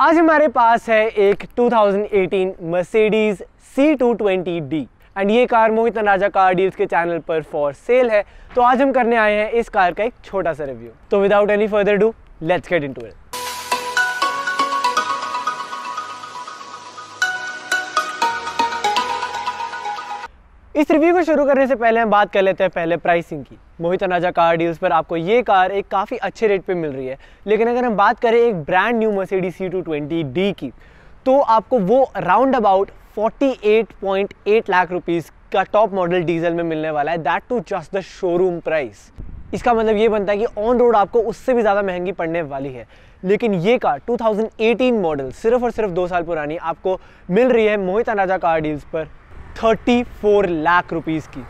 आज हमारे पास है एक 2018 मर्सिडीज डी एंड ये car Mohit Raja car deals के चैनल पर फॉर सेल है तो आज हम करने आए हैं इस कार का एक छोटा सा रिव्यू तो without any further do let's get into it इस रिव्यू को शुरू करने से पहले हम बात कर लेते हैं पहले प्राइसिंग की मोहित अनाजा कार डील्स पर आपको ये कार एक काफ़ी अच्छे रेट पे मिल रही है लेकिन अगर हम बात करें एक brand new Mercedes C two D की तो आपको वो राउंड अबाउट 48.8 लाख रुपीज़ का टॉप मॉडल डीजल में मिलने वाला है that too just the showroom price इसका मतलब ये बनता है कि ऑन रोड आपको उससे भी ज़्यादा महंगी पड़ने वाली है लेकिन ये कार 2018 मॉडल सिर्फ और सिर्फ दो साल पुरानी आपको मिल रही है मोहित अनाजा कार डील्स पर थर्टी फोर लाख रुपीज़ की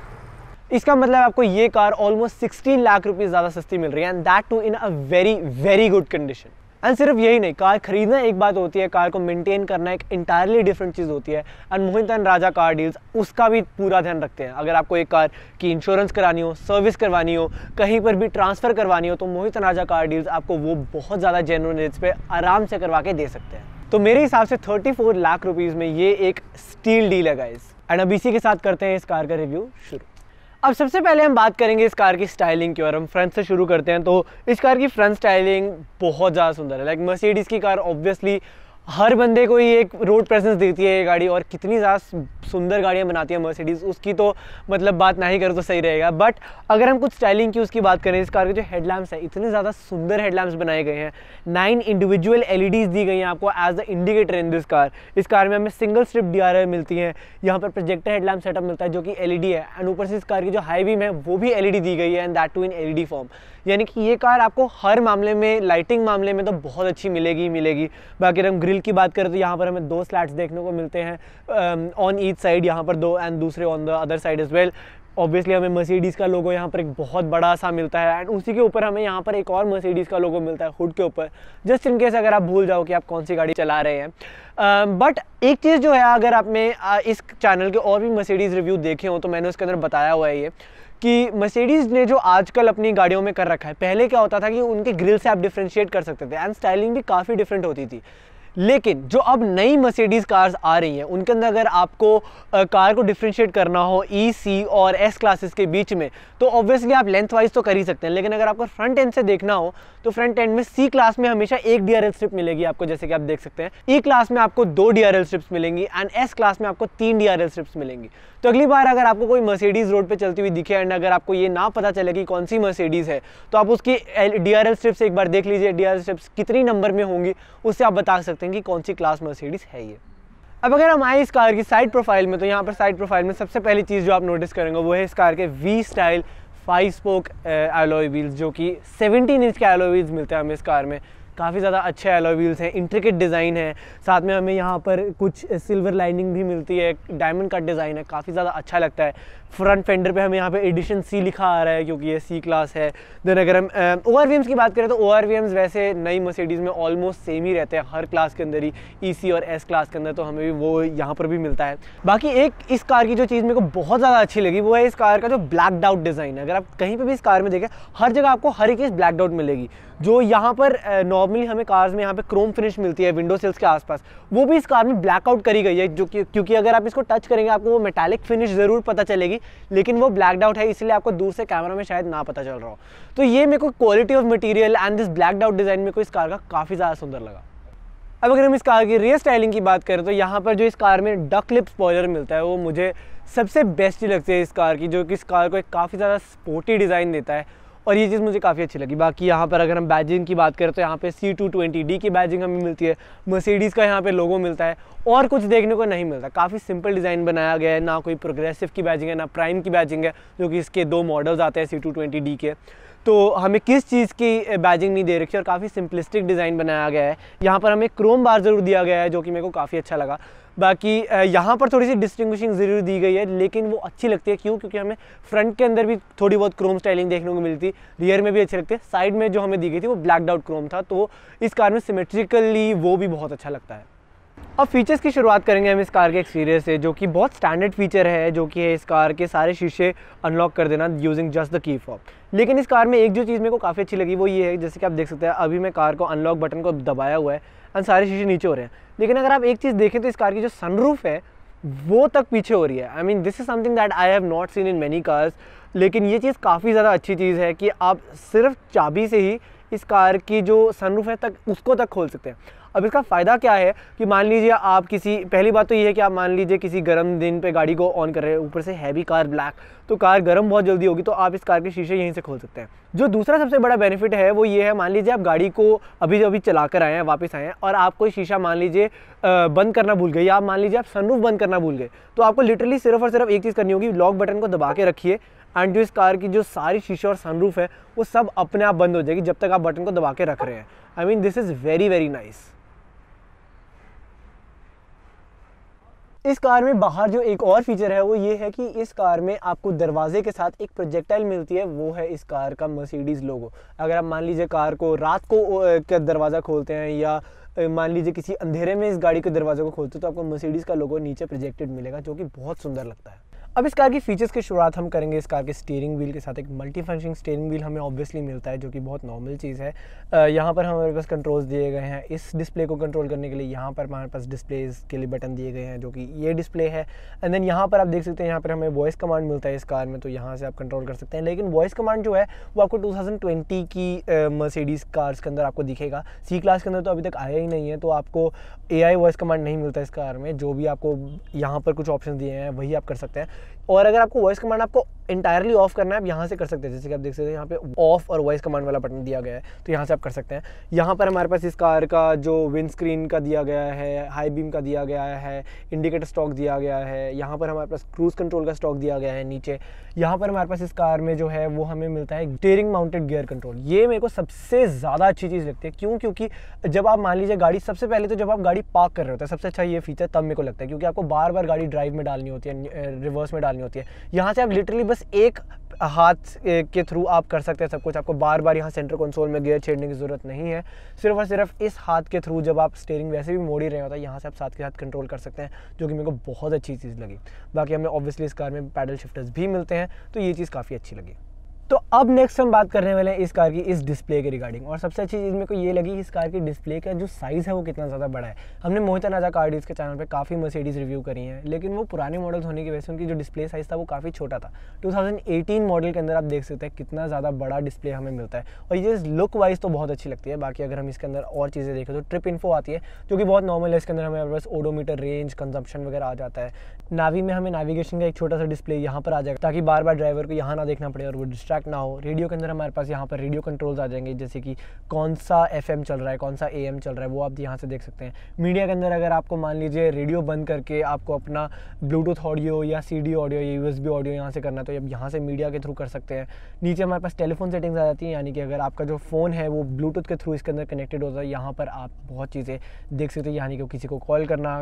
इसका मतलब आपको ये car almost sixteen lakh rupees ज़्यादा सस्ती मिल रही है and that too in a very very good condition and सिर्फ यही नहीं कार खरीदना एक बात होती है कार को मेंटेन करना एक इंटायरली डिफरेंट चीज़ होती है and Mohit and Raja car deals उसका भी पूरा ध्यान रखते हैं अगर आपको एक कार की इंश्योरेंस करानी हो सर्विस करवानी हो कहीं पर भी ट्रांसफ़र करवानी हो तो Mohit and Raja car deals आपको वो बहुत ज़्यादा जेनुअन रेट्स पर आराम से करवा के दे सकते हैं तो मेरे हिसाब से 34 लाख रुपीस में ये एक स्टील डील है गाइज एंड अब इसी के साथ करते हैं इस कार का रिव्यू शुरू अब सबसे पहले हम बात करेंगे इस कार की स्टाइलिंग की और हम फ्रंट से शुरू करते हैं तो इस कार की फ्रंट स्टाइलिंग बहुत ज़्यादा सुंदर है लाइक मर्सिडीज़ की कार ऑब्वियसली हर बंदे को ही एक रोड प्रेजेंस देती है ये गाड़ी और कितनी ज़्यादा सुंदर गाड़ियाँ बनाती है मर्सिडीज़ उसकी तो मतलब बात ना ही करो तो सही रहेगा बट अगर हम कुछ स्टाइलिंग की उसकी बात करें इस कार के जो हेडलैम्प्स हैं इतने ज़्यादा सुंदर हेडलैम्प्स बनाए गए हैं नाइन इंडिविजुअल एल दी गई हैं आपको as the indicator in this car इस कार में हमें सिंगल स्ट्रिप डी मिलती है यहाँ पर प्रोजेक्टर हेडलैम्प सेटअप मिलता है जो कि एल e है एंड ऊपर से इस कार की जो हाई बीम है वो भी एल e दी गई है and that too in L form यानी कि ये कार आपको हर मामले में लाइटिंग मामले में तो बहुत अच्छी मिलेगी ही मिलेगी बाकी हम ग्रिल की बात करें तो यहाँ पर हमें दो स्लैट्स देखने को मिलते हैं ऑन ईच साइड यहाँ पर दो एंड दूसरे on the other side is well obviously हमें मर्सिडीज़ का लोगो यहाँ पर एक बहुत बड़ा सा मिलता है एंड उसी के ऊपर हमें यहाँ पर एक और मर्सिडीज़ का लोगो मिलता है हुड के ऊपर जस्ट इन केस अगर आप भूल जाओ कि आप कौन सी गाड़ी चला रहे हैं बट uh, एक चीज़ जो है अगर आपने इस चैनल के और भी मर्सिडीज़ रिव्यू देखे हों तो मैंने उसके अंदर बताया हुआ है ये कि मर्सिडीज़ ने जो आजकल अपनी गाड़ियों में कर रखा है पहले क्या होता था कि उनके ग्रिल से आप डिफ्रेंशिएट कर सकते थे एंड स्टाइलिंग भी काफ़ी डिफरेंट होती थी लेकिन जो अब नई मर्सिडीज़ कार्स आ रही हैं उनके अंदर अगर आपको आ, कार को डिफ्रेंशिएट करना हो ई e, सी और एस क्लासेस के बीच में तो ऑब्वियसली आप लेंथ वाइज तो कर ही सकते हैं लेकिन अगर आपको फ्रंट एंड से देखना हो तो फ्रंट एंड में सी क्लास में हमेशा एक डी आर स्ट्रिप मिलेगी आपको जैसे कि आप देख सकते हैं ई e क्लास में आपको दो डी आर स्ट्रिप्स मिलेंगी एंड एस क्लास में आपको तीन डी आर स्ट्रिप्स मिलेंगी तो अगली बार अगर आपको कोई मर्सिडीज़ रोड पर चलती हुई दिखे एंड अगर आपको ये ना पता चले कि कौन सी मर्सिडीज़ है तो आप उसकी डी आर स्ट्रिप्स एक बार देख लीजिए डी आर स्ट्रिप्स कितनी नंबर में होंगी उससे आप बता सकते सकते हैं कि कौन सी क्लास मर्सिडीज़ है ये अब अगर हम आए इस कार की साइड प्रोफाइल में तो यहाँ पर साइड प्रोफाइल में सबसे पहली चीज़ जो आप नोटिस करेंगे वो है इस कार के V style five spoke alloy wheels जो कि 17 इंच के एलोई व्हील्स मिलते हैं हमें इस कार में काफ़ी ज़्यादा अच्छे एलोई व्हील्स हैं इंट्रिकेट डिज़ाइन है साथ में हमें यहाँ पर कुछ सिल्वर लाइनिंग भी मिलती है डायमंड का डिज़ाइन है काफ़ी ज़्यादा अच्छा लगता है फ्रंट फेंडर पे हमें यहाँ पे एडिशन सी लिखा आ रहा है क्योंकि ये सी क्लास है देन अगर हम ओ आर की बात करें तो ओ आर वैसे नई मर्सिडीज़ में ऑलमोस्ट सेम ही रहते हैं हर क्लास के अंदर ही ई e सी और एस क्लास के अंदर तो हमें भी वो यहाँ पर भी मिलता है बाकी एक इस कार की जो चीज़ मेरे को बहुत ज़्यादा अच्छी लगी वो है इस कार का जो ब्लैक डाउट डिज़ाइन है अगर आप कहीं पर भी इस कार में देखें हर जगह आपको हर एक चीज़ ब्लैक डाउट मिलेगी जो यहाँ पर नॉर्मली हमें कार्स में यहाँ पे क्रोम फिनिश मिलती है विंडो सिल्स के आसपास वो भी इस कार में ब्लैकआउट करी गई है जो कि क्योंकि अगर आप इसको टच करेंगे आपको वो मेटालिक फिनिश ज़रूर पता चलेगी होगी लेकिन वो ब्लैकड आउट है इसलिए आपको दूर से कैमरा में शायद ना पता चल रहा हो तो ये मेरे को quality of material and this blacked out design मेरे को इस कार का काफ़ी ज़्यादा सुंदर लगा अब अगर हम इस कार की रियर स्टाइलिंग की बात करें तो यहाँ पर जो इस कार में डक लिप स्पॉयलर मिलता है वो मुझे सबसे बेस्ट ही लगती है इस कार की जो कि इस कार को एक काफ़ी ज़्यादा स्पोर्टी डिज़ाइन देता है और ये चीज़ मुझे काफ़ी अच्छी लगी बाकी यहाँ पर अगर हम बैजिंग की बात करें तो यहाँ पे सी टू ट्वेंटी डी की बैजिंग हमें मिलती है मर्सिडीज़ का यहाँ पे लोगो मिलता है और कुछ देखने को नहीं मिलता काफ़ी सिंपल डिज़ाइन बनाया गया है ना कोई प्रोग्रेसिव की बैजिंग है ना प्राइम की बैजिंग है जो कि इसके दो मॉडल्स आते हैं सी टू ट्वेंटी डी के तो हमें किस चीज़ की बैजिंग नहीं दे रखी और काफ़ी सिंपलिस्टिक डिज़ाइन बनाया गया है यहाँ पर हमें क्रोम बार ज़रूर दिया गया है जो कि मेरे को काफ़ी अच्छा लगा बाकी यहाँ पर थोड़ी सी डिस्टिंग्विशिंग ज़रूर दी गई है लेकिन वो अच्छी लगती है क्यों क्योंकि हमें फ्रंट के अंदर भी थोड़ी बहुत क्रोम स्टाइलिंग देखने को मिलती रियर में भी अच्छी लगती है साइड में जो हमें दी गई थी वो ब्लैक आउट क्रोम था तो इस कार में सिमेट्रिकली वो भी बहुत अच्छा लगता है अब फीचर्स की शुरुआत करेंगे हम इस कार के एक्सपीरियर से जो कि बहुत स्टैंडर्ड फीचर है जो कि है इस कार के सारे शीशे अनलॉक कर देना यूजिंग जस्ट द की फॉप लेकिन इस कार में एक जो चीज़ मेरे को काफ़ी अच्छी लगी वो ये है जैसे कि आप देख सकते हैं अभी मैं कार को अनलॉक बटन को दबाया हुआ है और सारे शीशे नीचे हो रहे हैं लेकिन अगर आप एक चीज़ देखें तो इस कार की जो सनरूफ है वो तक पीछे हो रही है I mean this is something that I have not seen in many cars लेकिन ये चीज़ काफ़ी ज़्यादा अच्छी चीज़ है कि आप सिर्फ चाबी से ही इस कार की जो सनरूफ है तक उसको तक खोल सकते हैं अब इसका फ़ायदा क्या है कि मान लीजिए आप किसी पहली बात तो ये है कि आप मान लीजिए किसी गर्म दिन पे गाड़ी को ऑन कर रहे हैं ऊपर से हैवी कार ब्लैक तो कार गर्म बहुत जल्दी होगी तो आप इस कार के शीशे यहीं से खोल सकते हैं जो दूसरा सबसे बड़ा बेनिफिट है वो ये है मान लीजिए आप गाड़ी को अभी अभी चला कर आए हैं वापस आए हैं और आप कोई शीशा मान लीजिए बंद करना भूल गए या आप मान लीजिए आप सनरूफ बंद करना भूल गए तो आपको लिटरली सिर्फ और सिर्फ एक चीज़ करनी होगी लॉक बटन को दबा के रखिए एंड जो इस कार की जो सारी शीशे और सनरूफ है वो सब अपने आप बंद हो जाएगी जब तक आप बटन को दबा के रख रहे हैं I mean this is very very nice इस कार में बाहर जो एक और फीचर है वो ये है कि इस कार में आपको दरवाजे के साथ एक प्रोजेक्टाइल मिलती है वो है इस कार का मर्सिडीज़ लोगो अगर आप मान लीजिए कार को रात को दरवाज़ा खोलते हैं या मान लीजिए किसी अंधेरे में इस गाड़ी के दरवाजे को खोलते हो तो आपको मर्सिडीज़ का लोगो नीचे प्रोजेक्टेड मिलेगा जो कि बहुत सुंदर लगता है अब इस कार की फीचर्स की शुरुआत हम करेंगे इस कार के स्टीयरिंग व्हील के साथ एक मल्टी फंक्शन स्टीयरिंग व्हील हमें ऑब्वियसली मिलता है जो कि बहुत नॉर्मल चीज़ है यहाँ पर हमारे पास कंट्रोल्स दिए गए हैं इस डिस्प्ले को कंट्रोल करने के लिए यहाँ पर हमारे पास डिस्प्ले के लिए बटन दिए गए हैं जो कि ये डिस्प्ले है एंड देन यहाँ पर आप देख सकते हैं यहाँ पर हमें वॉइस कमांड मिलता है इस कार में तो यहाँ से आप कंट्रोल कर सकते हैं लेकिन वॉइस कमांड जो है वो आपको टू की मर्सिडीज कार्स के अंदर आपको दिखेगा सी क्लास के अंदर तो अभी तक आया ही नहीं है तो आपको ए वॉइस कमांड नहीं मिलता इस कार में जो भी आपको यहाँ पर कुछ ऑप्शन दिए हैं वही आप कर सकते हैं और अगर आपको वॉइस कमांड आपको इंटायरली ऑफ करना है आप यहाँ से कर सकते हैं जैसे कि आप देख सकते हैं यहाँ पे ऑफ और वॉइस कमांड वाला बटन दिया गया है तो यहाँ से आप कर सकते हैं यहाँ पर हमारे पास इस कार का जो विंड स्क्रीन का दिया गया है हाई बीम का दिया गया है इंडिकेटर स्टॉक दिया गया है यहाँ पर हमारे पास क्रूज कंट्रोल का स्टॉक दिया गया है नीचे यहाँ पर हमारे पास इस कार में जो है वो हमें मिलता है डेयरिंग माउंटेड गियर कंट्रोल ये मेरे को सबसे ज़्यादा अच्छी चीज़ लगती है क्यों क्योंकि जब आप मान लीजिए गाड़ी सबसे पहले तो जब आप गाड़ी पार्क कर रहे होते हैं सबसे अच्छा ये फीचर तब मेरे को लगता है क्योंकि आपको बार बार गाड़ी ड्राइव में डालनी होती है रिवर्स में डालनी होती है यहाँ से आप लिटरली बस बस एक हाथ के थ्रू आप कर सकते हैं सब कुछ आपको बार बार यहाँ सेंटर कंसोल में गियर छेड़ने की ज़रूरत नहीं है सिर्फ और सिर्फ इस हाथ के थ्रू जब आप स्टेयरिंग वैसे भी मोड़ ही रहे होता तो है यहाँ से आप साथ के साथ कंट्रोल कर सकते हैं जो कि मेरे को बहुत अच्छी चीज़ लगी बाकी हमें ऑब्वियसली इस कार में पैडल शिफ्टर्स भी मिलते हैं तो ये चीज़ काफ़ी अच्छी लगी तो अब नेक्स्ट हम बात करने वाले हैं इस कार की इस डिस्प्ले के रिगार्डिंग और सबसे अच्छी चीज़ मेरे को ये लगी इस कार की डिस्प्ले का जो साइज़ है वो कितना ज़्यादा बड़ा है हमने नाजा राजा कार्डीज के चैनल पे काफ़ी मर्सिडीज़ रिव्यू करी हैं लेकिन वो पुराने मॉडल्स होने की वजह से उनकी जो डिस्प्ले साइज़ था वो काफ़ी छोटा था टू मॉडल के अंदर आप देख सकते हैं कितना ज़्यादा बड़ा डिस्प्ले हमें मिलता है और ये लुक वाइज तो बहुत अच्छी लगती है बाकी अगर हम इसके अंदर और चीज़ें देखें तो ट्रिप इन्फो आती है जो कि बहुत नॉर्मल है इसके अंदर हमें बस ओडोमीटर रेंज कंजप्शन वगैरह आ जाता है नावी में हमें नेविगेशन का एक छोटा सा डिस्प्ले यहाँ पर आ जाएगा ताकि बार बार ड्राइवर को यहाँ ना देखना पड़े और वो डिस्ट्रैक्ट डिस्ट्रैक्ट ना हो रेडियो के अंदर हमारे पास यहाँ पर रेडियो कंट्रोल्स आ जाएंगे जैसे कि कौन सा एफ चल रहा है कौन सा ए चल रहा है वो आप यहाँ से देख सकते हैं मीडिया के अंदर अगर आपको मान लीजिए रेडियो बंद करके आपको अपना ब्लूटूथ ऑडियो या सी ऑडियो या यू ऑडियो यहाँ से करना तो आप यहाँ से मीडिया के थ्रू कर सकते हैं नीचे हमारे पास टेलीफोन सेटिंग्स आ जाती हैं यानी कि अगर आपका जो फ़ोन है वो ब्लूटूथ के थ्रू इसके अंदर कनेक्टेड होता है यहाँ पर आप बहुत चीज़ें देख सकते हैं यानी कि किसी को कॉल करना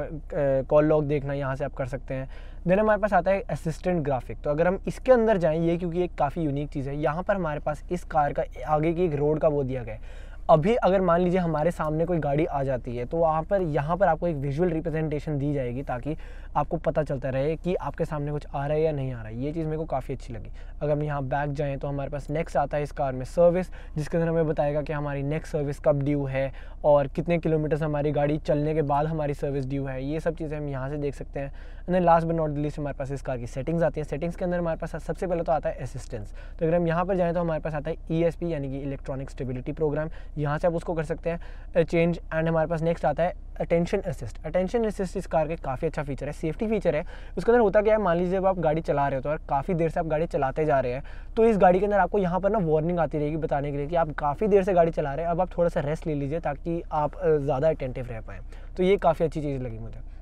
कॉल लॉग देखना यहाँ से आप कर सकते हैं देन हमारे पास आता है असिस्टेंट ग्राफिक तो अगर हम इसके अंदर जाएं ये क्योंकि एक काफ़ी यूनिक चीज़ चीज़ है यहाँ पर हमारे पास इस कार का आगे की एक रोड का वो दिया गया है अभी अगर मान लीजिए हमारे सामने कोई गाड़ी आ जाती है तो वहाँ पर यहाँ पर आपको एक विजुअल रिप्रेजेंटेशन दी जाएगी ताकि आपको पता चलता रहे कि आपके सामने कुछ आ रहा है या नहीं आ रहा है ये चीज़ मेरे को काफ़ी अच्छी लगी अगर हम यहाँ बैक जाएँ तो हमारे पास नेक्स्ट आता है इस कार में सर्विस जिसके अंदर हमें बताएगा कि हमारी नेक्स्ट सर्विस कब ड्यू है और कितने किलोमीटर्स हमारी गाड़ी चलने के बाद हमारी सर्विस ड्यू है ये सब चीज़ें हम यहाँ से देख सकते हैं and then last but not least हमारे पास इस कार की सेटिंग्स आती है सेटिंग्स के अंदर हमारे पास सबसे पहले तो आता है असिस्टेंस तो अगर हम यहाँ पर जाएँ तो हमारे पास आता है ई e यानी कि इलेक्ट्रॉनिक स्टेबिलिटी प्रोग्राम यहाँ से आप उसको कर सकते हैं चेंज एंड हमारे पास नेक्स्ट आता है अटेंशन असिस्ट अटेंशन असिस्ट इस कार के काफ़ी अच्छा फीचर है सेफ्टी फीचर है उसके अंदर होता क्या है मान लीजिए जब आप गाड़ी चला रहे हो तो और काफ़ी देर से आप गाड़ी चलाते जा रहे हैं तो इस गाड़ी के अंदर आपको यहाँ पर ना वार्निंग आती रहेगी बताने के लिए कि आप काफ़ी देर से गाड़ी चला रहे हैं अब आप थोड़ा सा रेस्ट ले लीजिए ताकि आप ज़्यादा अटेंटिव रह पाएँ तो ये काफ़ी अच्छी चीज़ लगी मुझे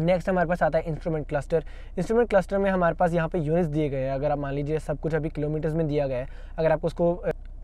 नेक्स्ट हमारे पास आता है इंस्ट्रूमेंट क्लस्टर इंस्ट्रूमेंट क्लस्टर में हमारे पास यहाँ पे यूनिट्स दिए गए हैं अगर आप मान लीजिए सब कुछ अभी किलोमीटर्स में दिया गया है अगर आप उसको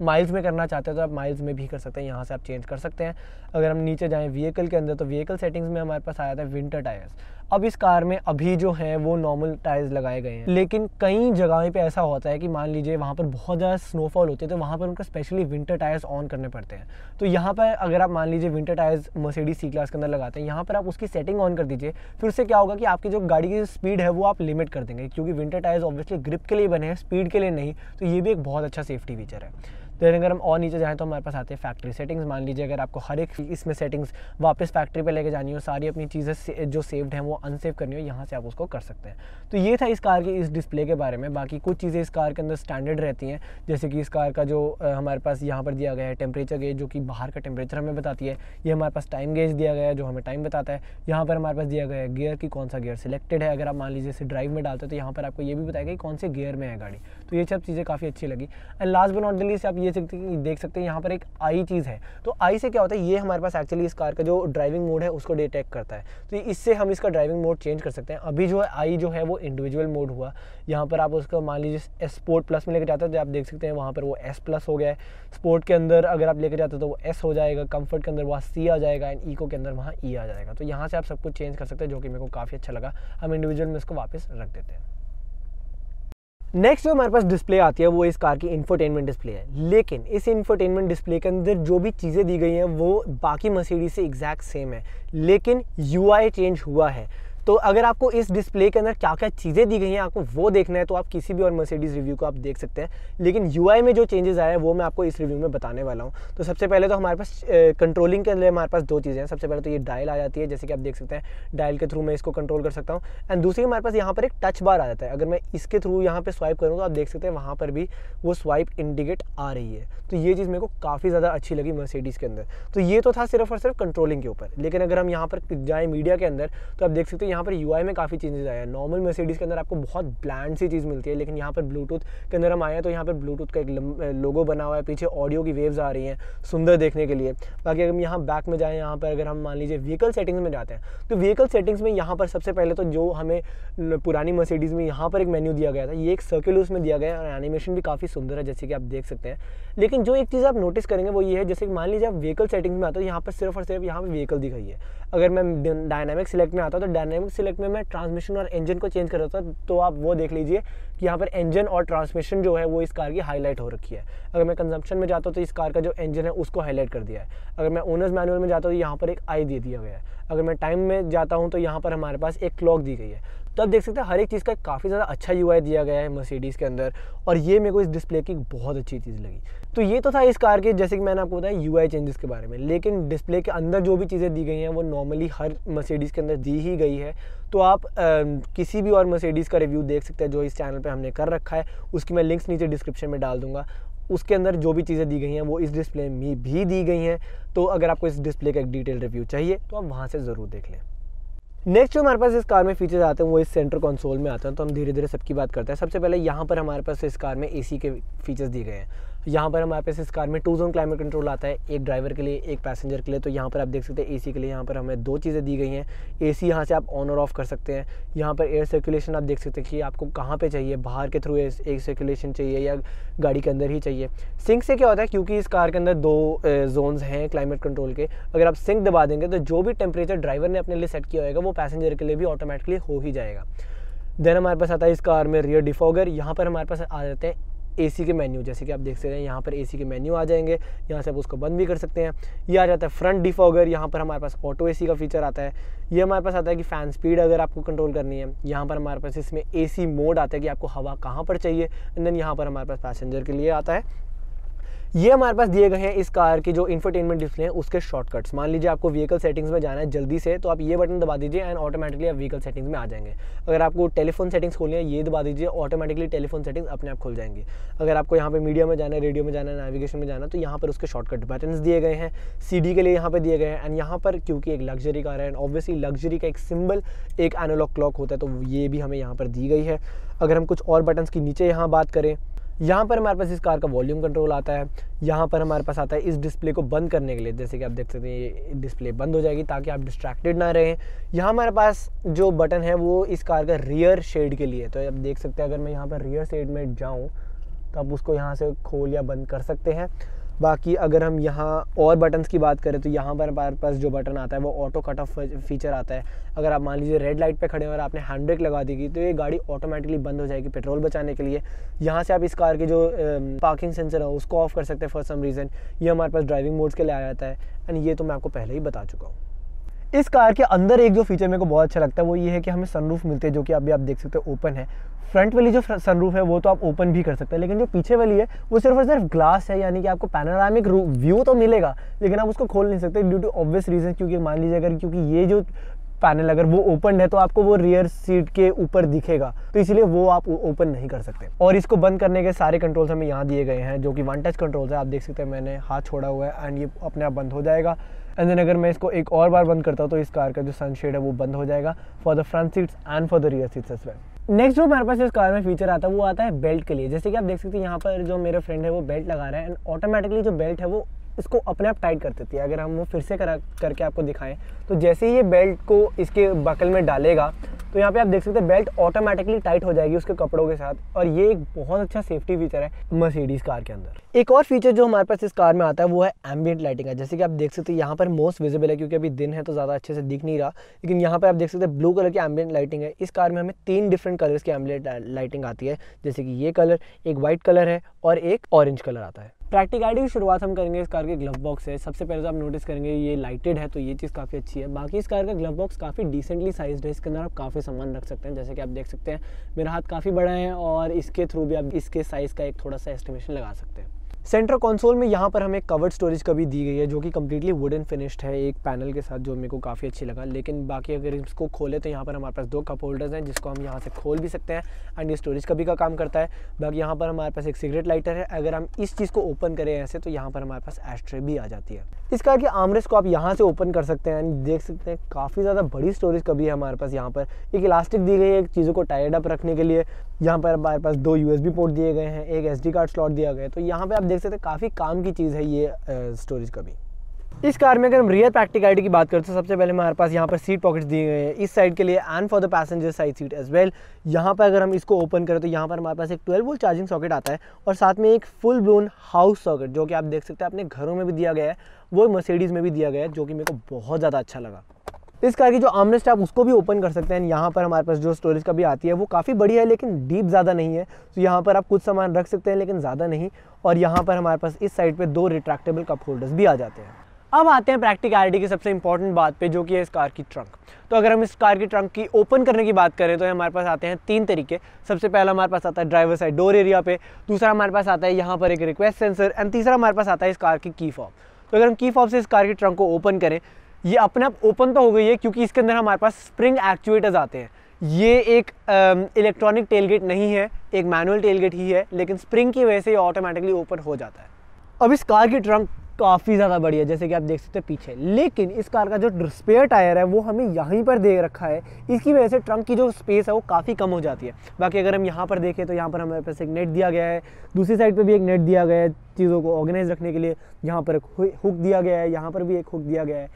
माइल्स में करना चाहते हो तो आप माइल्स में भी कर सकते हैं यहाँ से आप चेंज कर सकते हैं अगर हम नीचे जाएँ व्हीकल के अंदर तो व्हीकल सेटिंग्स में हमारे पास आया था विंटर टायर्स अब इस कार में अभी जो है वो नॉर्मल टायर्स लगाए गए हैं लेकिन कई जगहों पे ऐसा होता है कि मान लीजिए वहाँ पर बहुत ज़्यादा स्नोफॉल होती है तो वहाँ पर उनका स्पेशली विंटर टायर्स ऑन करने पड़ते हैं तो यहाँ पर अगर आप मान लीजिए winter tyres Mercedes C class के अंदर लगाते हैं यहाँ पर आप उसकी सेटिंग ऑन कर दीजिए फिर उससे क्या होगा कि आपकी जो गाड़ी की स्पीड है वो आप लिमिट कर देंगे क्योंकि विंटर टायर्स ऑब्वियसली ग्रिप के लिए बने हैं स्पीड के लिए नहीं तो ये भी एक बहुत अच्छा सेफ्टी फीचर है तो अगर हम और नीचे जाएँ तो हमारे पास आते हैं फैक्ट्री सेटिंग्स मान लीजिए अगर आपको हर एक इसमें सेटिंग्स वापस फैक्ट्री पर लेके जानी हो सारी अपनी चीज़ें जो सेव्ड हैं वो अनसेव करनी हो यहाँ से आप उसको कर सकते हैं तो ये था इस कार के इस डिस्प्ले के बारे में बाकी कुछ चीज़ें इस कार के अंदर स्टैंडर्ड रहती हैं जैसे कि इस कार का जो हमारे पास यहाँ पर दिया गया है टेम्परेचर गेज जो कि बाहर का टेम्परेचर हमें बताती है ये हमारे पास टाइम गेज दिया गया है जो हमें टाइम बताता है यहाँ पर हमारे पास दिया गया है गियर की कौन सा गियर सिलेक्टेड है अगर आप मान लीजिए इसे ड्राइव में डालते हो तो यहाँ पर आपको ये भी बताएगा कि कौन से गियर में है गाड़ी तो ये सब चीज़ें काफ़ी अच्छी लगी and last but not Delhi से आप ये देख सकते हैं यहाँ पर एक आई चीज़ है तो आई से क्या होता है ये हमारे पास एक्चुअली इस कार का जो ड्राइविंग मोड है उसको डिटेक्ट करता है तो इससे हम इसका ड्राइविंग मोड चेंज कर सकते हैं अभी जो है आई जो है वो इंडिविजुअल मोड हुआ यहाँ पर आप उसका मान लीजिए स्पोर्ट प्लस में लेकर जाते हो तो आप देख सकते हैं वहाँ पर वो एस प्लस हो गया है स्पोर्ट के अंदर अगर आप लेकर जाते हो तो वो एस हो जाएगा कम्फर्ट के अंदर वहाँ सी आ जाएगा एंड ईको के अंदर वहाँ ई e आ जाएगा तो यहाँ से आप सब कुछ चेंज कर सकते हैं जो कि मेरे को काफ़ी अच्छा लगा हम इंडिविजुअल में इसको वापस रख देते हैं नेक्स्ट जो हमारे पास डिस्प्ले आती है वो इस कार की इन्फोटेनमेंट डिस्प्ले है लेकिन इस इन्फोटेनमेंट डिस्प्ले के अंदर जो भी चीज़ें दी गई हैं वो बाकी मसीडी से एग्जैक्ट सेम है लेकिन यू चेंज हुआ है तो अगर आपको इस डिस्प्ले के अंदर क्या क्या चीज़ें दी गई हैं आपको वो देखना है तो आप किसी भी और मर्सिडीज़ रिव्यू को आप देख सकते हैं लेकिन यू में जो चेंजेस आए हैं वो मैं आपको इस रिव्यू में बताने वाला हूँ तो सबसे पहले तो हमारे पास कंट्रोलिंग के अंदर हमारे पास दो चीज़ें हैं सबसे पहले तो ये डायल आ जाती है जैसे कि आप देख सकते हैं डायल के थ्रू मैं इसको कंट्रोल कर सकता हूँ एंड दूसरी हमारे पास यहाँ पर एक टच बार आ जाता है अगर मैं इसके थ्रू यहाँ पर स्वाइप करूँ तो आप देख सकते हैं वहाँ पर भी वो स्वाइप इंडिकेट आ रही है तो ये चीज़ मेरे को काफ़ी ज़्यादा अच्छी लगी मर्सिडीज़ के अंदर तो ये तो था सिर्फ और सिर्फ कंट्रोलिंग के ऊपर लेकिन अगर हम यहाँ पर जाएँ मीडिया के अंदर तो आप देख सकते हैं यहाँ पर यू में काफ़ी चेंजेस आए हैं नॉर्मल मर्सिडीज़ के अंदर आपको बहुत ब्लैंड सी चीज़ मिलती है लेकिन यहाँ पर ब्लूटूथ के अंदर हम आए हैं तो यहाँ पर ब्लूटूथ का एक लोगो बना हुआ है पीछे ऑडियो की वेव्स आ रही हैं सुंदर देखने के लिए बाकी अगर हम यहाँ बैक में जाएँ यहाँ पर अगर हम मान लीजिए व्हीकल सेटिंग्स में जाते हैं तो व्हीकल सेटिंग्स में यहाँ पर सबसे पहले तो जो हमें पुरानी मर्सिडीज़ में यहाँ पर एक मेन्यू दिया गया था ये एक सर्किल उसमें दिया गया है और एनिमेशन भी काफ़ी सुंदर है जैसे कि आप देख सकते हैं लेकिन जो एक चीज़ आप नोटिस करेंगे वो ये है जैसे मान लीजिए आप व्हीकल सेटिंग्स में आते हो यहाँ पर सिर्फ और सिर्फ यहाँ पर व्हीकल दिखाई है अगर मैं डायनामिक सिलेक्ट में आता हूँ तो डायनामिक डायनामिक सिलेक्ट में मैं ट्रांसमिशन और इंजन को चेंज कर रहा था तो आप वो देख लीजिए कि यहाँ पर इंजन और ट्रांसमिशन जो है वो इस कार की हाईलाइट हो रखी है अगर मैं कंजम्पशन में जाता हूँ तो इस कार का जो इंजन है उसको हाईलाइट कर दिया है अगर मैं ओनर्स मैनुअल में जाता हूँ तो यहाँ पर एक आई दे दिया हुआ है अगर मैं टाइम में जाता हूँ तो यहाँ पर हमारे पास एक क्लॉक दी गई है तो आप देख सकते हैं हर एक चीज़ का काफ़ी ज़्यादा अच्छा यू दिया गया है मर्सिडीज़ के अंदर और ये मेरे को इस डिस्प्ले की बहुत अच्छी चीज़ लगी तो ये तो था इस कार के जैसे कि मैंने आपको बताया यू चेंजेस के बारे में लेकिन डिस्प्ले के अंदर जो भी चीज़ें दी गई हैं वो नॉर्मली हर मर्सिडीज़ के अंदर दी ही गई है तो आप आ, किसी भी और मर्सिडीज़ का रिव्यू देख सकते हैं जो इस चैनल पर हमने कर रखा है उसकी मैं लिंक्स नीचे डिस्क्रिप्शन में डाल दूँगा उसके अंदर जो भी चीज़ें दी गई हैं वो इस डिस्प्ले में भी दी गई हैं तो अगर आपको इस डिस्प्ले का एक डिटेल रिव्यू चाहिए तो आप वहाँ से ज़रूर देख लें नेक्स्ट जो हमारे पास इस कार में फीचर्स आते हैं वो इस सेंटर कंसोल में आते हैं तो हम धीरे धीरे सबकी बात करते हैं सबसे पहले यहाँ पर हमारे पास इस कार में एसी के फीचर्स दिए गए हैं यहाँ पर हमारे पास इस कार में टू जोन क्लाइमेट कंट्रोल आता है एक ड्राइवर के लिए एक पैसेंजर के लिए तो यहाँ पर आप देख सकते हैं एसी के लिए यहाँ पर हमें दो चीज़ें दी गई हैं एसी यहाँ से आप ऑन और ऑफ कर सकते हैं यहाँ पर एयर सर्कुलेशन आप देख सकते हैं कि आपको कहाँ पर चाहिए बाहर के थ्रू एयर सर्कुलेशन चाहिए या गाड़ी के अंदर ही चाहिए सिंक से क्या होता है क्योंकि इस कार के अंदर दो जोन हैं क्लाइमेट कंट्रोल के अगर आप सिंक दबा देंगे तो जो भी टेम्परेचर ड्राइवर ने अपने लिए सेट किया होगा वो पैसेंजर के लिए भी ऑटोमेटिकली हो ही जाएगा देन हमारे पास आता है इस कार में रियर डिफॉगर यहाँ पर हमारे पास आ जाते हैं एसी के मेन्यू जैसे कि आप देख सकते हैं यहाँ पर एसी के मेन्यू आ जाएंगे यहाँ से आप उसको बंद भी कर सकते हैं ये आ जाता है फ्रंट डिफॉगर यहाँ पर हमारे पास ऑटो एसी का फीचर आता है ये हमारे पास आता है कि फ़ैन स्पीड अगर आपको कंट्रोल करनी है यहाँ पर हमारे पास इसमें एसी मोड आता है कि आपको हवा कहाँ पर चाहिए एंड देन यहाँ पर हमारे पास पैसेंजर के लिए आता है ये हमारे पास दिए गए हैं इस कार के जो इंफरटेनमेंट डिस्प्ले है उसके शॉर्टकट्स मान लीजिए आपको व्हीकल सेटिंग्स में जाना है जल्दी से तो आप ये बटन दबा दीजिए एंड ऑटोमेटिकली आप व्हीकल सेटिंग्स में आ जाएंगे अगर आपको टेलीफोन सेटिंग्स खोलनी है ये दबा दीजिए ऑटोमेटिकली टेलीफोन सेटिंग्स अपने आप खुल जाएंगे अगर आपको यहाँ पर मीडिया में जाना है रेडियो में जाना है नेविगेशन में जाना है तो यहाँ पर उसके शॉर्टकट बटन दिए गए हैं सी के लिए यहाँ पर दिए गए हैं एंड यहाँ पर क्योंकि एक लग्जरी कार है एंड ऑब्वियसली लग्जरी का एक सिंबल एक एनोलॉग क्लॉक होता है तो ये भी हमें यहाँ पर दी गई है अगर हम कुछ और बटन्स की नीचे यहाँ बात करें यहाँ पर हमारे पास इस कार का वॉल्यूम कंट्रोल आता है यहाँ पर हमारे पास आता है इस डिस्प्ले को बंद करने के लिए जैसे कि आप देख सकते हैं ये डिस्प्ले बंद हो जाएगी ताकि आप डिस्ट्रैक्टेड ना रहें यहाँ हमारे पास जो बटन है वो इस कार का रियर शेड के लिए तो आप देख सकते हैं अगर मैं यहाँ पर रियर शेड में जाऊँ तो आप उसको यहाँ से खोल या बंद कर सकते हैं बाकी अगर हम यहाँ और बटन्स की बात करें तो यहाँ पर हमारे पास जो बटन आता है वो ऑटो कट ऑफ फीचर आता है अगर आप मान लीजिए रेड लाइट पे खड़े हो और आपने हैंड ब्रेक लगा देगी तो ये गाड़ी ऑटोमेटिकली बंद हो जाएगी पेट्रोल बचाने के लिए यहाँ से आप इस कार की जो पार्किंग सेंसर है उसको ऑफ कर सकते हैं फॉर सम रीज़न ये हमारे पास ड्राइविंग मोड्स के लिए आ जाता है एंड ये तो मैं आपको पहले ही बता चुका हूँ इस कार के अंदर एक जो फीचर मेरे को बहुत अच्छा लगता है वो ये है कि हमें सनरूफ मिलते हैं जो कि अभी आप देख सकते हैं ओपन है फ्रंट वाली जो सनरूफ है वो तो आप ओपन भी कर सकते हैं लेकिन जो पीछे वाली है वो सिर्फ और सिर्फ ग्लास है यानी कि आपको पैनोरामिक व्यू तो मिलेगा लेकिन आप उसको खोल नहीं सकते ड्यू टू ऑब्वियस रीज़न क्योंकि मान लीजिए अगर क्योंकि ये जो पैनल अगर वो ओपन है तो आपको वो रियर सीट के ऊपर दिखेगा तो इसलिए वो आप ओपन नहीं कर सकते और इसको बंद करने के सारे कंट्रोल्स हमें यहाँ दिए गए हैं जो कि वन टच कंट्रोल्स है आप देख सकते हैं मैंने हाथ छोड़ा हुआ है एंड ये अपने आप बंद हो जाएगा एंड देन अगर मैं इसको एक और बार बंद करता हूँ तो इस कार का जो सनशेड है वो बंद हो जाएगा for the front seats and for the rear seats as well next जो हमारे पास इस कार में फीचर आता है वो आता है बेल्ट के लिए जैसे कि आप देख सकते हैं यहाँ पर जो मेरा फ्रेंड है वो बेल्ट लगा रहा है एंड ऑटोमेटिकली जो बेल्ट है वो इसको अपने आप टाइट कर देती है अगर हम वो फिर से करा करके आपको दिखाएं तो जैसे ही ये बेल्ट को इसके बकल में डालेगा तो यहाँ पे आप देख सकते हैं बेल्ट ऑटोमेटिकली टाइट हो जाएगी उसके कपड़ों के साथ और ये एक बहुत अच्छा सेफ्टी फीचर है मर्सिडीज कार के अंदर एक और फीचर जो हमारे पास इस कार में आता है वो है एम्बियंट लाइटिंग का जैसे कि आप देख सकते हैं यहाँ पर मोस्ट विजिबल है क्योंकि अभी दिन है तो ज़्यादा अच्छे से दिख नहीं रहा लेकिन यहाँ पर आप देख सकते हैं ब्लू कलर की एम्बियंट लाइटिंग है इस कार में हमें तीन डिफरेंट कलर्स की एम्बियंट लाइटिंग आती है जैसे कि ये कलर एक वाइट कलर है और एक ऑरेंज कलर आता है ट्रैक्टिक आईडी की शुरुआत हम करेंगे इस कार के ग्लव बॉक्स से सबसे पहले तो आप नोटिस करेंगे ये लाइटेड है तो ये चीज़ काफ़ी अच्छी है बाकी इस कार का ग्लव बॉक्स काफ़ी डिसेंटली साइज है इसके अंदर आप काफ़ी सामान रख सकते हैं जैसे कि आप देख सकते हैं मेरा हाथ काफ़ी बड़ा है और इसके थ्रू भी आप इसके साइज़ का एक थोड़ा सा एस्टिमेशन लगा सकते हैं सेंटर कंसोल में यहाँ पर हमें कवर्ड स्टोरेज कभी दी गई है जो कि कम्प्लीटली वुडन फिनिश्ड है एक पैनल के साथ जो मेरे को काफ़ी अच्छी लगा लेकिन बाकी अगर इसको खोले तो यहाँ पर हमारे पास दो कप होल्डर्स हैं जिसको हम यहाँ से खोल भी सकते हैं एंड ये स्टोरेज कभी का काम करता है बाकी यहाँ पर हमारे पास एक सिगरेट लाइटर है अगर हम इस चीज़ को ओपन करें ऐसे तो यहाँ पर हमारे पास एस्ट्रे भी आ जाती है इसका कि आमरेस को आप यहाँ से ओपन कर सकते हैं देख सकते हैं काफ़ी ज़्यादा बड़ी स्टोरेज कभी है हमारे पास यहाँ पर एक इलास्टिक दी गई है एक चीज़ों को टाइड अप रखने के लिए यहाँ पर हमारे पास दो यू पोर्ट दिए गए हैं एक एस कार्ड स्लॉट दिया गया है तो यहाँ पर आप देख सकते हैं काफ़ी काम की चीज़ है ये स्टोरेज कभी इस कार में अगर हम रियर प्रैक्टिकलिटी की बात करें तो सबसे पहले हमारे पास यहाँ पर सीट पॉकेट्स दिए गए हैं इस साइड के लिए and for the passenger side seat as well यहाँ पर अगर हम इसको ओपन करें तो यहाँ पर हमारे पास एक 12 वोल्ट चार्जिंग सॉकेट आता है और साथ में एक फुल ब्लोन हाउस सॉकेट जो कि आप देख सकते हैं अपने घरों में भी दिया गया है वो मर्सिडीज़ में भी दिया गया है जो कि मेरे को बहुत ज़्यादा अच्छा लगा इस कार की जो आमरेस्ट आप उसको भी ओपन कर सकते हैं यहाँ पर हमारे पास जो स्टोरेज का भी आती है वो काफ़ी बड़ी है लेकिन डीप ज़्यादा नहीं है तो यहाँ पर आप कुछ सामान रख सकते हैं लेकिन ज़्यादा नहीं और यहाँ पर हमारे पास इस साइड पर दो रिट्रैक्टेबल कप होल्डर्स भी आ जाते हैं अब आते हैं प्रैक्टिकलिटी की सबसे इंपॉर्टेंट बात पे जो कि है इस कार की ट्रंक तो अगर हम इस कार की ट्रंक की ओपन करने की बात करें तो हमारे पास आते हैं तीन तरीके सबसे पहला हमारे पास आता है ड्राइवर साइड डोर एरिया पे दूसरा हमारे पास आता है यहाँ पर एक रिक्वेस्ट सेंसर एंड तीसरा हमारे पास आता है इस कार की की फॉर्म तो अगर हम की फॉर्म से इस कार की ट्रंक को ओपन करें ये अपने आप ओपन तो हो गई है क्योंकि इसके अंदर हमारे पास स्प्रिंग एक्चुएटर्स आते हैं ये एक इलेक्ट्रॉनिक टेलगेट नहीं है एक मैनुअल टेलगेट ही है लेकिन स्प्रिंग की वजह से ये ऑटोमेटिकली ओपन हो जाता है अब इस कार की ट्रंक काफ़ी ज़्यादा बढ़िया जैसे कि आप देख सकते हैं पीछे लेकिन इस कार का जो स्पेयर टायर है वो हमें यहीं पर दे रखा है इसकी वजह से ट्रंक की जो स्पेस है वो काफ़ी कम हो जाती है बाकी अगर हम यहाँ पर देखें तो यहाँ पर हमारे पास एक नेट दिया गया है दूसरी साइड पर भी एक नेट दिया गया है चीज़ों को ऑर्गेनाइज रखने के लिए यहाँ पर एक हुक दिया गया है यहाँ पर भी एक हुक दिया गया है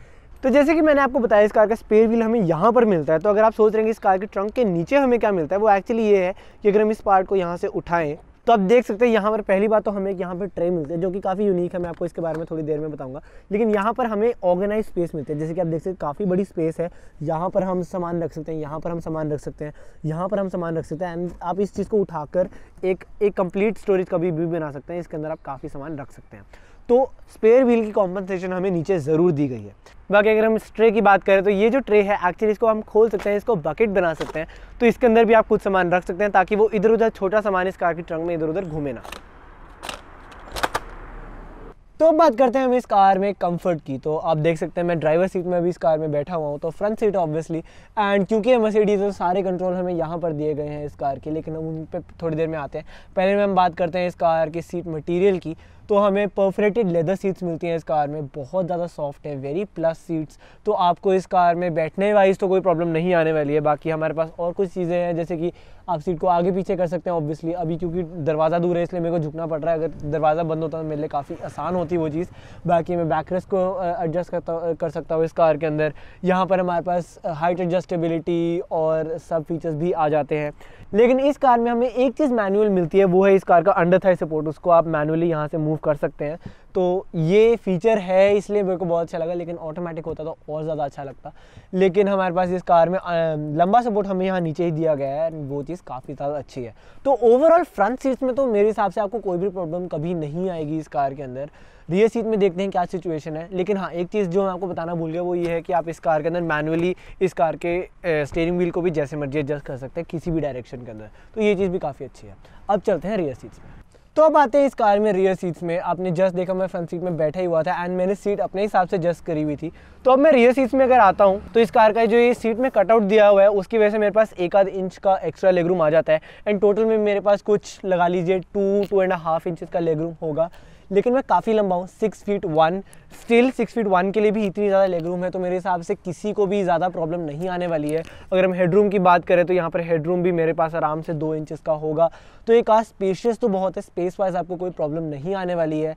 तो जैसे कि मैंने आपको बताया इस कार का स्पेयर व्हील हमें यहाँ पर मिलता है तो अगर आप सोच रहे हैं कि इस कार के ट्रंक के नीचे हमें क्या मिलता है वो एक्चुअली ये है कि अगर हम इस पार्ट को यहाँ से उठाएं तो आप देख सकते हैं यहाँ पर पहली बात तो हमें यहाँ पर ट्रे मिलते हैं जो कि काफ़ी यूनिक है मैं आपको इसके बारे में थोड़ी देर में बताऊँगा लेकिन यहाँ पर हमें ऑर्गेनाइज स्पेस मिलती है जैसे कि आप देख सकते हैं काफ़ी बड़ी स्पेस है यहाँ पर हम सामान रख सकते हैं यहाँ पर हम सामान रख सकते हैं यहाँ पर हम सामान रख सकते हैं एंड आप इस चीज़ को उठाकर एक एक कंप्लीट स्टोरेज कभी भी बना सकते हैं इसके अंदर आप काफ़ी सामान रख सकते हैं तो स्पेयर व्हील की कॉम्पनसेशन हमें नीचे ज़रूर दी गई है बाकी अगर हम इस ट्रे की बात करें तो ये जो ट्रे है एक्चुअली इसको हम खोल सकते हैं इसको बकेट बना सकते हैं तो इसके अंदर भी आप कुछ सामान रख सकते हैं ताकि वो इधर उधर छोटा सामान इस कार की ट्रंक में इधर उधर घूमे ना तो अब बात करते हैं हम इस कार में कंफर्ट की तो आप देख सकते हैं मैं ड्राइवर सीट में अभी इस कार में बैठा हुआ हूँ तो फ्रंट सीट ऑब्वियसली एंड क्योंकि मर्सिडीज़ तो सारे कंट्रोल हमें यहाँ पर दिए गए हैं इस कार के लेकिन हम उन पर थोड़ी देर में आते हैं पहले में हम बात करते हैं इस कार की सीट मटेरियल की तो हमें परफेक्टेड लेदर सीट्स मिलती हैं इस कार में बहुत ज़्यादा सॉफ्ट है वेरी प्लस सीट्स तो आपको इस कार में बैठने वाइज तो कोई प्रॉब्लम नहीं आने वाली है बाकी हमारे पास और कुछ चीज़ें हैं जैसे कि आप सीट को आगे पीछे कर सकते हैं ऑब्वियसली अभी क्योंकि दरवाज़ा दूर है इसलिए मेरे को झुकना पड़ रहा है अगर दरवाज़ा बंद होता तो मेरे लिए काफ़ी आसान होती वो चीज़ बाकी मैं बैकरेस्ट को एडजस्ट करता कर सकता हूँ इस कार के अंदर यहाँ पर हमारे पास हाइट एडजस्टेबिलिटी और सब फीचर्स भी आ जाते हैं लेकिन इस कार में हमें एक चीज़ मैनुअल मिलती है वो है इस कार का अंडर थाई सपोर्ट उसको आप मैनुअली यहाँ से मूव कर सकते हैं तो ये फीचर है इसलिए मेरे को बहुत अच्छा लगा लेकिन ऑटोमेटिक होता तो और ज़्यादा अच्छा लगता लेकिन हमारे पास इस कार में लंबा सपोर्ट हमें यहाँ नीचे ही दिया गया है वो चीज़ काफ़ी ज़्यादा अच्छी है तो ओवरऑल फ्रंट सीट्स में तो मेरे हिसाब से आपको कोई भी प्रॉब्लम कभी नहीं आएगी इस कार के अंदर रियर सीट में देखते हैं क्या सिचुएशन है लेकिन हाँ एक चीज़ जो मैं आपको बताना भूल गया वो ये है कि आप इस कार के अंदर मैनुअली इस कार के स्टेयरिंग व्हील को भी जैसे मर्जी एडजस्ट कर सकते हैं किसी भी डायरेक्शन के अंदर तो ये चीज़ भी काफ़ी अच्छी है अब चलते हैं रियर सीट्स में तो अब आते हैं इस कार में रियर सीट्स में आपने जस्ट देखा मैं फ्रंट सीट में बैठा ही हुआ था एंड मैंने सीट अपने हिसाब से जस्ट करी हुई थी तो अब मैं रियर सीट्स में अगर आता हूँ तो इस कार का जो ये सीट में कटआउट दिया हुआ है उसकी वजह से मेरे पास एक आध इंच का एक्स्ट्रा लेग रूम आ जाता है एंड टोटल में मेरे पास कुछ लगा लीजिए two two and half inch का लेग रूम होगा लेकिन मैं काफ़ी लंबा हूँ six feet one still six feet one के लिए भी इतनी ज़्यादा लेग रूम है तो मेरे हिसाब से किसी को भी ज़्यादा प्रॉब्लम नहीं आने वाली है अगर हम हेडरूम की बात करें तो यहाँ पर हेडरूम भी मेरे पास आराम से दो इंचज़ का होगा तो ये कार स्पेशियस तो बहुत है स्पेस वाइज आपको कोई प्रॉब्लम नहीं आने वाली है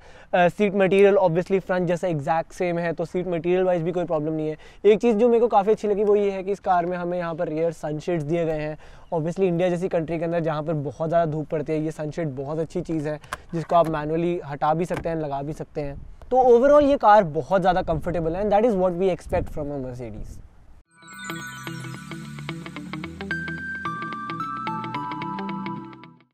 सीट मटीरियल ऑब्वियसली फ्रंट जैसा एग्जैक्ट सेम है तो सीट मटीरियल वाइज भी कोई प्रॉब्लम नहीं है एक चीज़ जो मेरे को काफ़ी अच्छी लगी वो ये है कि इस कार में हमें यहाँ पर रेयर सनशेड्स दिए गए हैं ऑब्वियसली इंडिया जैसी कंट्री के अंदर जहाँ पर बहुत ज़्यादा धूप पड़ती है ये सनशेड बहुत अच्छी चीज़ है जिसको आप मैनुअली हटा भी सकते हैं लगा भी सकते हैं तो ओवरऑल ये कार बहुत ज़्यादा कंफर्टेबल है and that is what we expect from a Mercedes